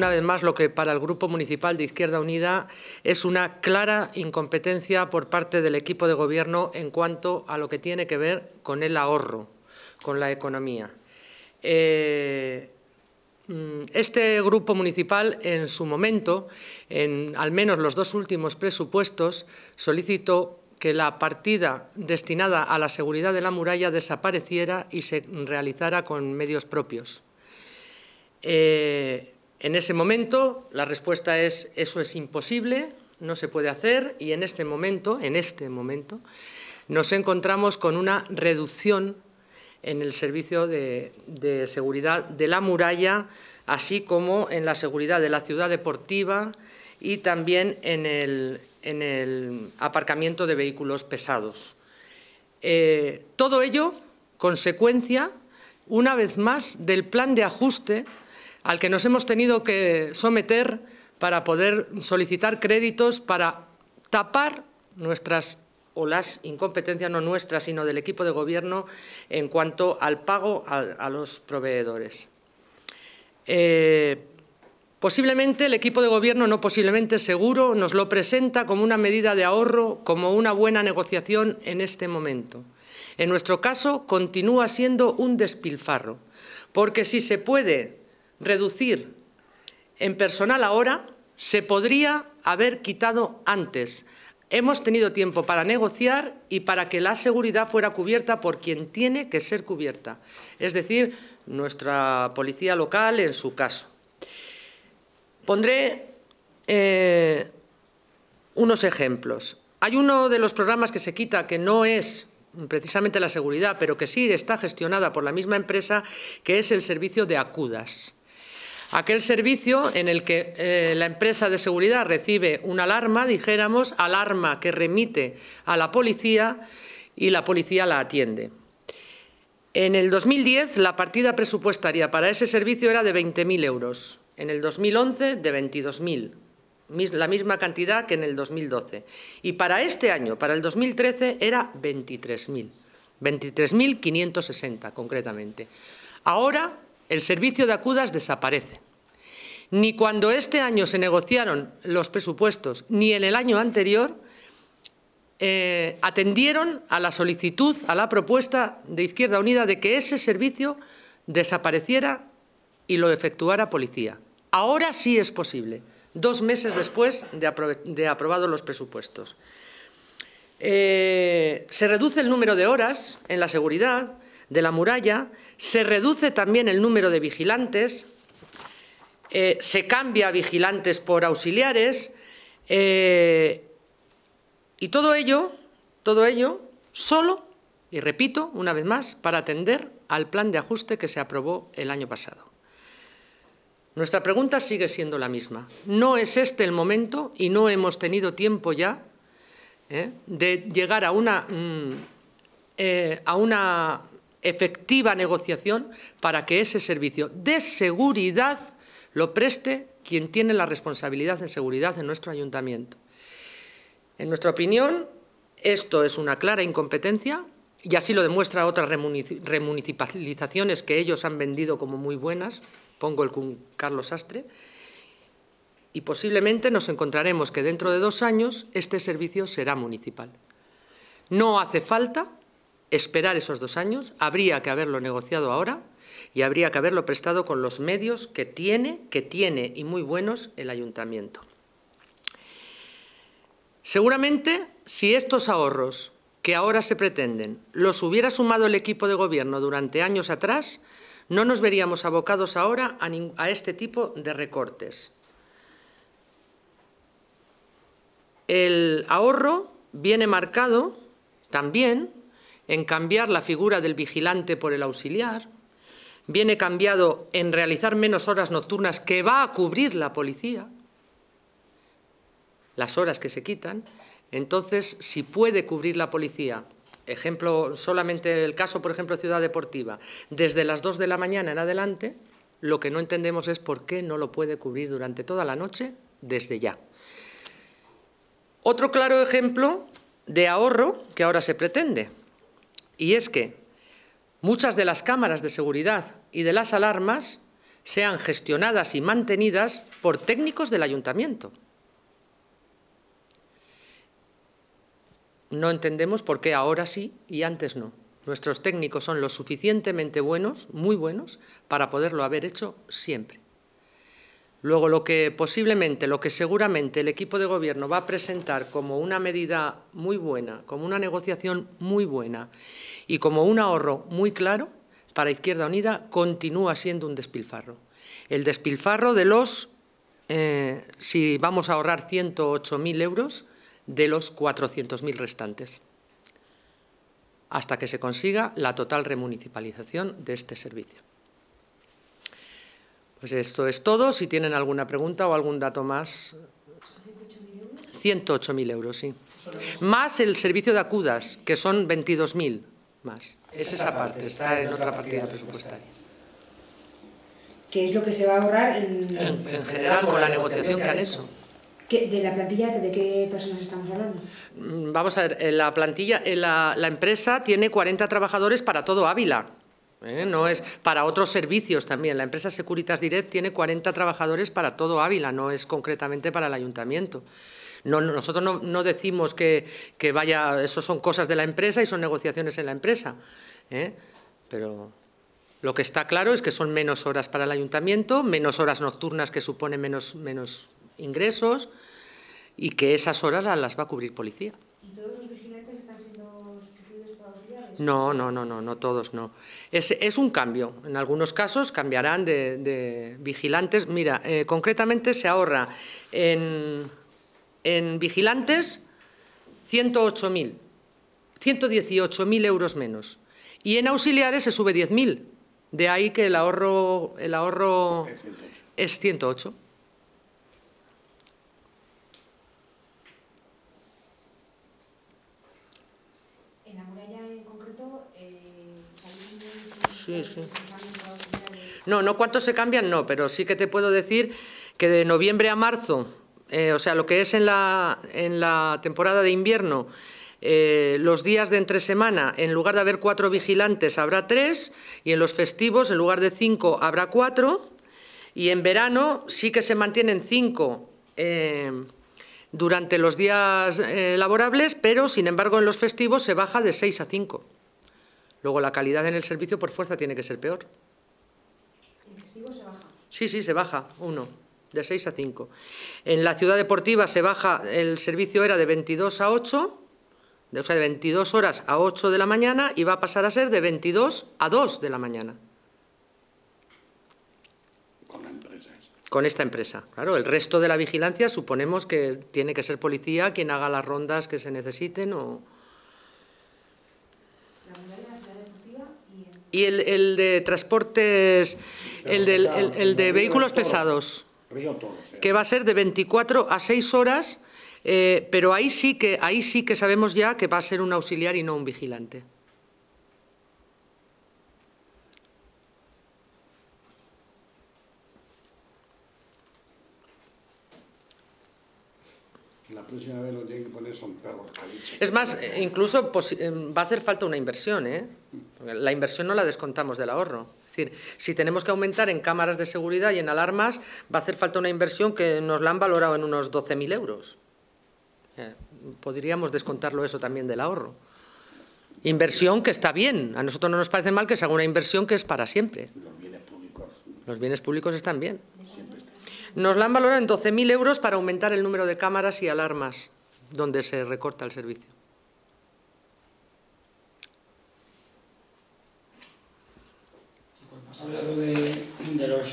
una vez más lo que para el Grupo Municipal de Izquierda Unida es una clara incompetencia por parte del equipo de Gobierno en cuanto a lo que tiene que ver con el ahorro, con la economía. Eh, mm, este grupo municipal, en su momento, en al menos los dos últimos presupuestos, solicitó que la partida destinada a la seguridad de la muralla desapareciera y se realizara con medios propios. Eh, en ese momento la respuesta es eso es imposible, no se puede hacer y en este momento, en este momento, nos encontramos con una reducción en el servicio de, seguridad de la muralla, así como en la seguridad de la ciudad deportiva y también en el, aparcamiento de vehículos pesados. Eh, todo ello consecuencia, una vez más, del plan de ajuste al que nos hemos tenido que someter para poder solicitar créditos para tapar nuestras o las incompetencias, no nuestras, sino del equipo de gobierno, en cuanto al pago a, los proveedores. Eh, posiblemente el equipo de gobierno, no posiblemente seguro, nos lo presenta como una medida de ahorro, como una buena negociación en este momento. En nuestro caso, continúa siendo un despilfarro, porque si se puede reducir en personal ahora se podría haber quitado antes. Hemos tenido tiempo para negociar y para que la seguridad fuera cubierta por quien tiene que ser cubierta, es decir, nuestra policía local en su caso. Pondré eh, unos ejemplos. Hay uno de los programas que se quita que no es precisamente la seguridad, pero que sí está gestionada por la misma empresa, que es el servicio de acudas. Aquel servicio en el que eh, la empresa de seguridad recibe una alarma, dijéramos, alarma que remite a la policía y la policía la atiende. En el 2010 la partida presupuestaria para ese servicio era de 20.000 euros, en el 2011 de 22.000, la misma cantidad que en el 2012. Y para este año, para el 2013, era 23.000, 23.560 concretamente. Ahora el servicio de acudas desaparece. Ni cuando este año se negociaron los presupuestos, ni en el año anterior, eh, atendieron a la solicitud, a la propuesta de Izquierda Unida de que ese servicio desapareciera y lo efectuara policía. Ahora sí es posible, dos meses después de, aprobado aprobados los presupuestos. Eh, se reduce el número de horas en la seguridad de la muralla, se reduce también el número de vigilantes, eh, se cambia vigilantes por auxiliares eh, y todo ello, todo ello solo, y repito una vez más, para atender al plan de ajuste que se aprobó el año pasado. Nuestra pregunta sigue siendo la misma. No es este el momento y no hemos tenido tiempo ya eh, de llegar a una, mm, a una efectiva negociación para que ese servicio de seguridad lo preste quien tiene la responsabilidad de seguridad en nuestro ayuntamiento. En nuestra opinión, esto es una clara incompetencia y así lo demuestra otras remunicipalizaciones que ellos han vendido como muy buenas, pongo el con Carlos Sastre, y posiblemente nos encontraremos que dentro de dos años este servicio será municipal. No hace falta esperar esos dos años, habría que haberlo negociado ahora y habría que haberlo prestado con los medios que tiene, que tiene y muy buenos el ayuntamiento. Seguramente, si estos ahorros que ahora se pretenden los hubiera sumado el equipo de gobierno durante años atrás, no nos veríamos abocados ahora a, a este tipo de recortes. El ahorro viene marcado también en cambiar la figura del vigilante por el auxiliar, viene cambiado en realizar menos horas nocturnas que va a cubrir la policía, las horas que se quitan, entonces si puede cubrir la policía, ejemplo, solamente el caso, por ejemplo, Ciudad Deportiva, desde las 2 de la mañana en adelante, lo que no entendemos es por qué no lo puede cubrir durante toda la noche desde ya. Otro claro ejemplo de ahorro que ahora se pretende. Y es que muchas de las cámaras de seguridad y de las alarmas sean gestionadas y mantenidas por técnicos del ayuntamiento. No entendemos por qué ahora sí y antes no. Nuestros técnicos son lo suficientemente buenos, muy buenos, para poderlo haber hecho siempre. Luego, lo que posiblemente, lo que seguramente el equipo de gobierno va a presentar como una medida muy buena, como una negociación muy buena y como un ahorro muy claro para Izquierda Unida, continúa siendo un despilfarro. El despilfarro de los, eh, si vamos a ahorrar 108.000 euros, de los 400.000 restantes, hasta que se consiga la total remunicipalización de este servicio. Pues esto es todo. Si tienen alguna pregunta o algún dato más. 108.000 euros, sí. Más el servicio de acudas, que son 22.000 más. Es esa parte, está en otra partida presupuestaria. ¿Qué es lo que se va a ahorrar en, general con la negociación que han hecho? ¿De la plantilla de qué personas estamos hablando? Mm, vamos a ver, eh, la plantilla, eh, la, la empresa tiene 40 trabajadores para todo Ávila. ¿eh? no es para otros servicios también. La empresa Securitas Direct tiene 40 trabajadores para todo Ávila, no es concretamente para el ayuntamiento. No, nosotros no, decimos que, vaya, eso son cosas de la empresa y son negociaciones en la empresa, ¿eh? pero lo que está claro es que son menos horas para el ayuntamiento, menos horas nocturnas que suponen menos, menos ingresos y que esas horas las va a cubrir policía. No, no, no, no, no todos no. Es, un cambio. En algunos casos cambiarán de, vigilantes. Mira, eh, concretamente se ahorra en, vigilantes 108.000, 118.000 euros menos. Y en auxiliares se sube 10.000. De ahí que el ahorro, el ahorro es 108. No, no cuántos se cambian, no, pero sí que te puedo decir que de noviembre a marzo, eh, o sea, lo que es en la, temporada de invierno, eh, los días de entre semana, en lugar de haber cuatro vigilantes, habrá tres, y en los festivos, en lugar de cinco, habrá cuatro, y en verano sí que se mantienen cinco eh, durante los días laborables, pero sin embargo en los festivos se baja de seis a cinco. Luego la calidad en el servicio por fuerza tiene que ser peor. se baja? Sí, sí, se baja, uno, de seis a cinco. En la ciudad deportiva se baja, el servicio era de 22 a 8, o sea, de 22 horas a 8 de la mañana y va a pasar a ser de 22 a 2 de la mañana. Con la empresa. Con esta empresa, claro. El resto de la vigilancia suponemos que tiene que ser policía quien haga las rondas que se necesiten o... Y el, de transportes, el, de vehículos pesados, que va a ser de 24 a 6 horas, eh, pero ahí sí, que, ahí sí que sabemos ya que va a ser un auxiliar y no un vigilante. La próxima vez lo que poner son perros. Es más, eh, incluso eh, va a hacer falta una inversión, ¿eh? Mm. La inversión no la descontamos del ahorro. Es decir, si tenemos que aumentar en cámaras de seguridad y en alarmas, va a hacer falta una inversión que nos la han valorado en unos 12.000 euros. Eh, podríamos descontarlo eso también del ahorro. Inversión que está bien. A nosotros no nos parece mal que se haga una inversión que es para siempre. Los bienes públicos. Los bienes públicos están bien. Nos la han valorado en 12.000 euros para aumentar el número de cámaras y alarmas donde se recorta el servicio. hablado de, los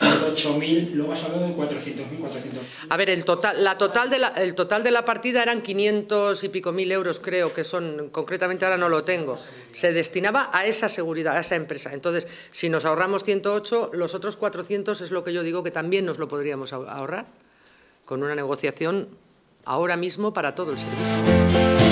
108.000, luego has hablado de 400.000, 400. A ver, el total, la total de la, el total de la partida eran 500 y pico mil euros, creo que son, concretamente ahora no lo tengo. Se destinaba a esa seguridad, a esa empresa. Entonces, si nos ahorramos 108, los otros 400 es lo que yo digo que también nos lo podríamos ahorrar con una negociación ahora mismo para todo el servicio.